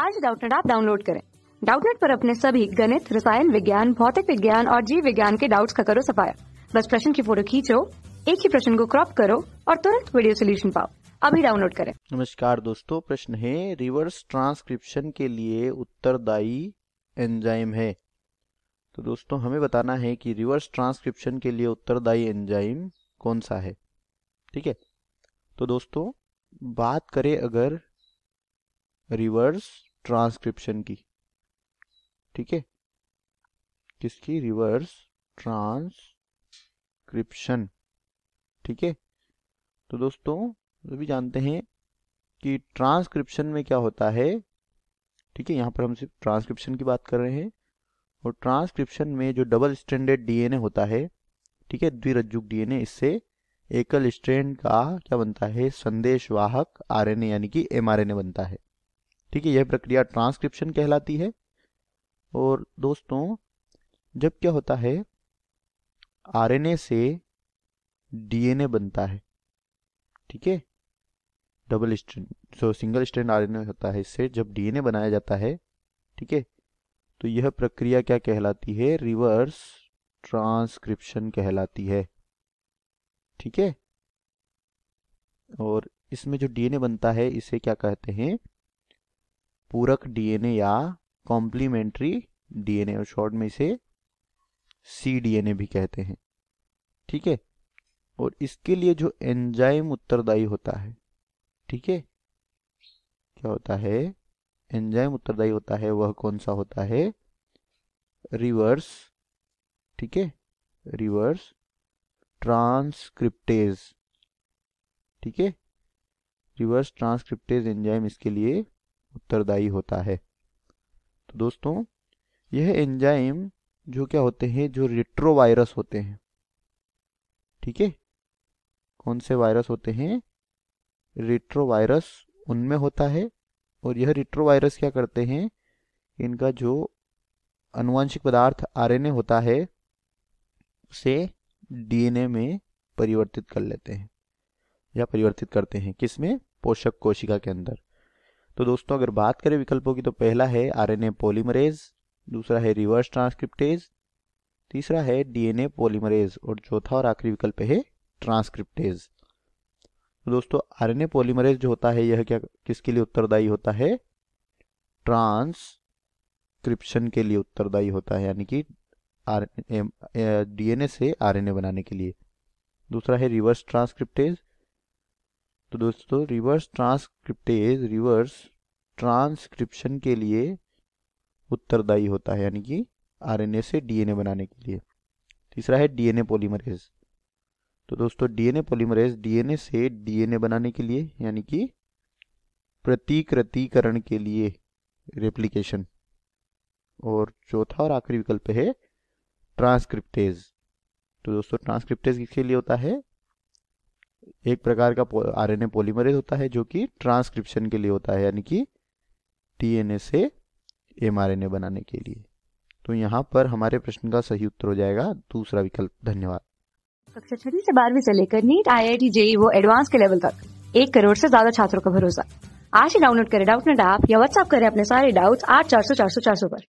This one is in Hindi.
आज डाउटनेट आप डाउनलोड करें डाउटनेट पर अपने सभी गणित रसायन विज्ञान भौतिक विज्ञान और जीव विज्ञान के डाउट्स का करो सफाया बस प्रश्न की फोटो खींचो एक ही प्रश्न को क्रॉप करो और तुरंत वीडियो सोल्यूशन पाओ अभी डाउनलोड करें नमस्कार दोस्तों प्रश्न है रिवर्स ट्रांसक्रिप्शन के लिए उत्तरदायी एंजाइम है तो दोस्तों हमें बताना है कि रिवर्स ट्रांसक्रिप्शन के लिए उत्तरदायी एंजाइम कौन सा है ठीक है तो दोस्तों बात करें अगर रिवर्स ट्रांसक्रिप्शन की ठीक है किसकी रिवर्स ट्रांसक्रिप्शन ठीक है तो दोस्तों सभी जानते हैं कि ट्रांसक्रिप्शन में क्या होता है ठीक है यहाँ पर हम सिर्फ ट्रांसक्रिप्शन की बात कर रहे हैं और ट्रांसक्रिप्शन में जो डबल स्टैंडर्ड डीएनए होता है ठीक है द्विरज्जुक डीएनए इससे एकल स्ट्रैंड का क्या बनता है संदेशवाहक आरएनए यानी कि एमआरएनए बनता है ठीक है यह प्रक्रिया ट्रांसक्रिप्शन कहलाती है और दोस्तों जब क्या होता है आरएनए से डीएनए बनता है ठीक है double strand so single strand RNA होता है इससे जब डीएनए बनाया जाता है ठीक है तो यह प्रक्रिया क्या कहलाती है रिवर्स ट्रांसक्रिप्शन कहलाती है ठीक है और इसमें जो डीएनए बनता है इसे क्या कहते हैं पूरक डीएनए या कॉम्प्लीमेंट्री डीएनए और शॉर्ट में इसे सी डीएनए भी कहते हैं ठीक है और इसके लिए जो एंजाइम उत्तरदायी होता है ठीक है क्या होता है एंजाइम उत्तरदायी होता है वह कौन सा होता है रिवर्स ठीक है रिवर्स ट्रांसक्रिप्टेज ठीक है रिवर्स ट्रांसक्रिप्टेज एंजाइम इसके लिए उत्तरदायी होता है तो दोस्तों यह एंजाइम जो क्या होते हैं जो रिट्रोवायरस होते हैं ठीक है कौन से वायरस होते हैं रिट्रोवायरस उनमें होता है और यह रिट्रोवायरस क्या करते हैं इनका जो अनुवांशिक पदार्थ आरएनए होता है उसे डीएनए में परिवर्तित कर लेते हैं या परिवर्तित करते हैं किसमें पोषक कोशिका के अंदर तो दोस्तों अगर बात करें विकल्पों की तो पहला है आरएनए पॉलीमरेज दूसरा है रिवर्स ट्रांसक्रिप्टेज तीसरा है डीएनए पॉलीमरेज और चौथा और आखिरी विकल्प है ट्रांसक्रिप्टेज तो दोस्तों आरएनए पॉलीमरेज जो होता है यह क्या किसके लिए उत्तरदायी होता है ट्रांसक्रिप्शन के लिए उत्तरदायी होता है यानी कि डीएनए से आरएनए बनाने के लिए दूसरा है रिवर्स ट्रांसक्रिप्टेज तो दोस्तों रिवर्स ट्रांसक्रिप्टेज रिवर्स ट्रांसक्रिप्शन के लिए उत्तरदायी होता है यानी कि आरएनए से डीएनए बनाने के लिए तीसरा है डीएनए पॉलीमरेज तो दोस्तों डीएनए पॉलीमरेज डीएनए से डीएनए बनाने के लिए यानी कि प्रतिकृतिकरण के लिए रेप्लिकेशन और चौथा और आखिरी विकल्प है ट्रांसक्रिप्टेज तो दोस्तों ट्रांसक्रिप्टेज किसके लिए होता है एक प्रकार का आरएनए पॉलीमरेज होता है जो कि ट्रांसक्रिप्शन के लिए होता है यानी कि टीएनए से एमआरएनए बनाने के लिए तो यहाँ पर हमारे प्रश्न का सही उत्तर हो जाएगा दूसरा विकल्प धन्यवाद कक्षा छठी से बारहवीं से लेकर NEET I I T JEE वो एडवांस के लेवल तक एक करोड़ से ज्यादा छात्रों का भरोसा आज ही डाउनलोड करें डाउट नेट ऐप या व्हाट्सएप करें अपने सारे डाउट्स आठ चार सौ चार सौ चार सौ पर